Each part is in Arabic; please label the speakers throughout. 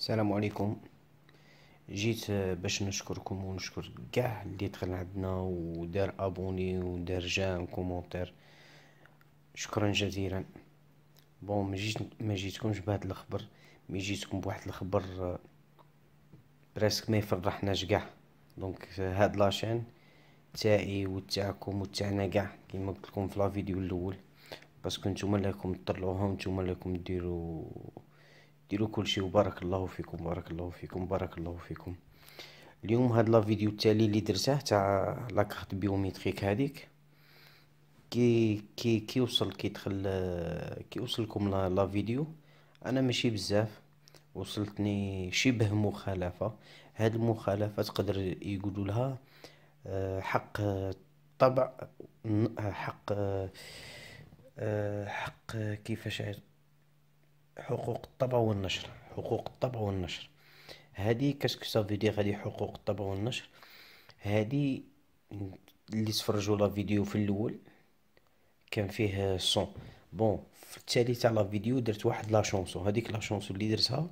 Speaker 1: السلام عليكم جيت باش نشكركم ونشكر كاع اللي دخل عندنا ودار ابوني ودار جام كومونتير شكرا جزيلا بون ما جيت ما جيتكمش بهذا الخبر مي جيتكم بواحد الخبر برسك ما يفرحناش كاع دونك هاد لاشين تاعي وتاعكم وتاعنا كاع كيما قلت لكم في لا فيديو الاول باسكو نتوما لكم تطلعوها نتوما لكم ديروا ديروا كلشي وبارك الله فيكم بارك الله فيكم بارك الله فيكم اليوم هاد لا فيديو التالي اللي درته تاع لاكارت بيوميتريك هذيك كي كي كيوصل كيدخل كيوصلكم لا, لا فيديو انا ماشي بزاف وصلتني شبه مخالفه هاد المخالفه تقدر يقولوا لها آه، حق طبع حق آه، حق كيفاش حقوق الطبع والنشر حقوق الطبع والنشر هادي كاسكو سافي دير هادي حقوق الطبع والنشر هادي اللي تفرجوا لا فيديو في الاول كان فيه سون بون في التالي تاع لا فيديو درت واحد لا شونسون هذيك لا شونسون اللي درتها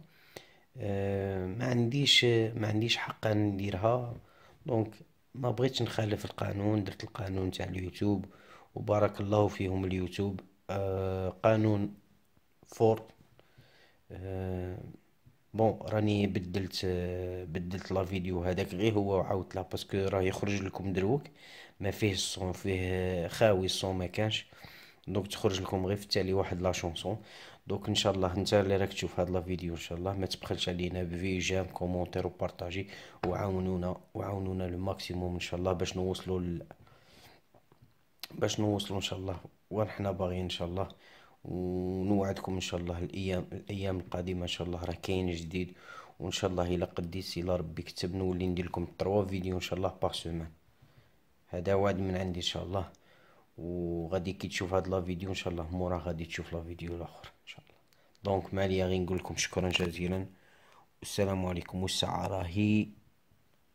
Speaker 1: أه ما عنديش ما عنديش حق نديرها دونك ما بغيتش نخالف القانون درت القانون تاع اليوتيوب وبارك الله فيهم اليوتيوب أه قانون فور آه، بون راني بدلت آه، بدلت لا فيديو هذاك غير هو عاودت لا باسكو راه يخرج لكم دروك ما فيه الصون فيه آه، خاوي الصون ما كانش دونك تخرج لكم غير في التالي واحد لا شونسون دونك ان شاء الله انت اللي راك تشوف هاد لا فيديو ان شاء الله ما تبخلش علينا بفي جام كومونتير وبارطاجي وعاونونا وعاونونا ماكسيموم ان شاء الله باش نوصلوا ل... باش نوصلوا ان شاء الله وين حنا باغيين ان شاء الله ونو وعدكم ان شاء الله الايام الايام القادمه ان شاء الله راه كاين جديد وان شاء الله الى قديتي الى ربي كتب نولي ندير لكم 3 فيديو ان شاء الله بار سومان هذا وعد من عندي ان شاء الله وغادي كي تشوف هاد لا فيديو ان شاء الله مورا غادي تشوف لا فيديو الاخر ان شاء الله دونك مالي غير نقول لكم شكرا جزيلا والسلام عليكم والساعه راهي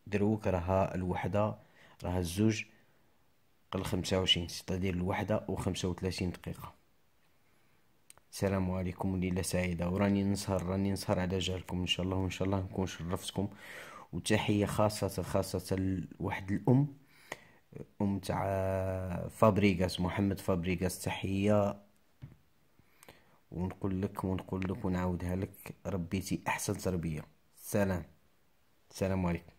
Speaker 1: دروك راها الوحده راها الزوج قل خمسة وعشرين سطة ديال الوحدة وخمسة وثلاثين دقيقة السلام عليكم ليلة سعيده وراني نسهر راني نسهر على جالكم ان شاء الله وان شاء الله نكون شرفتكم وتحيه خاصه خاصه لواحد الام ام تاع فابريغاس محمد فابريغاس تحيه ونقول لك ونقول لك ونعاودها لك ربيتي احسن تربيه سلام السلام عليكم